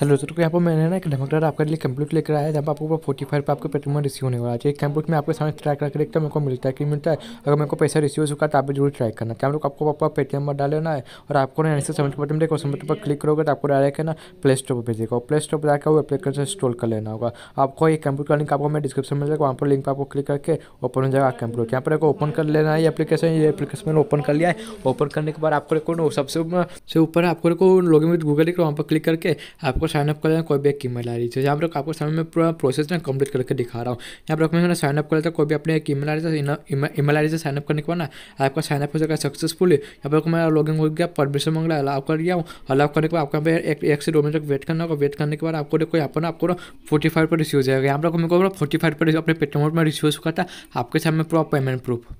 hello दोस्तों तो यहाँ पर मैंने ना एक धमकदार आपके लिए कंप्यूट लेकर आया है जहाँ पर आपको फोर्टी फाइव पर आपको पेटीएम रिसीव होने वाला है अच्छा, कंप्यूट में आपके सामने ट्राई करके देखता मेरे को मिलता है कि मिलता है अगर मेरे को पैसा रिसीव हो चुका है तो आप जरूर ट्राई करना क्या तो लोग आपको आपका पेटीएम पर लेना है और आपको ना ऐसे समझ बटन देखो समझ पर क्लिक करोगे तो आपको डायरेक्ट है ना प्ले स्टोर पर भेजेगा प्ले स्टोर पर जाकर वो एप्लीकेशन इंस्टॉल कर लेना होगा आपको ये कंप्यूट का लिंक आपको मैं डिस्क्रिप्शन में जाएगा वहाँ पर लिंक पर आपको क्लिक करके ओपन हो जाएगा कंप्यूट तो यहाँ पर आपको ओपन कर लेना है ये एप्लीकेशन ये एप्लीकेशन मैंने ओपन कर लिया है ओपन करने के बाद आपको सबसे ऊपर आपको लोगों में गूगल वहाँ पर क्लिक करके आपको आपको साइनअप कर लेना कोई भी एक ईमेल आ रही से यहाँ पर आपको समय में पूरा प्रोसेस ना कंप्लीट करके दिखा रहा हूँ यहाँ पर आपको मैंने साइनअप कर लेता कोई भी अपने एक ईमेल आ आई से ईमेल आई से साइनअप करने के बाद ना आपका साइनअप हो जाएगा सक्सेसफुल यहाँ पर मेरा लॉगिन हो गया परमिशन मांग लिया अलाउ कर दिया हूँ अलाउ करने के बाद आपका यहाँ पर एक से दो मिनट तक वेट करना होगा वेट करने के बाद आपको देखो यहाँ पर आपको फोर्टी फाइव पर रिसीव हो जाएगा यहाँ पर मेरे को फोर्टी फाइव पर अपने पेटीएम में रिसीव हो हुआ था आपके सामने पूरा पेमेंट प्रूफ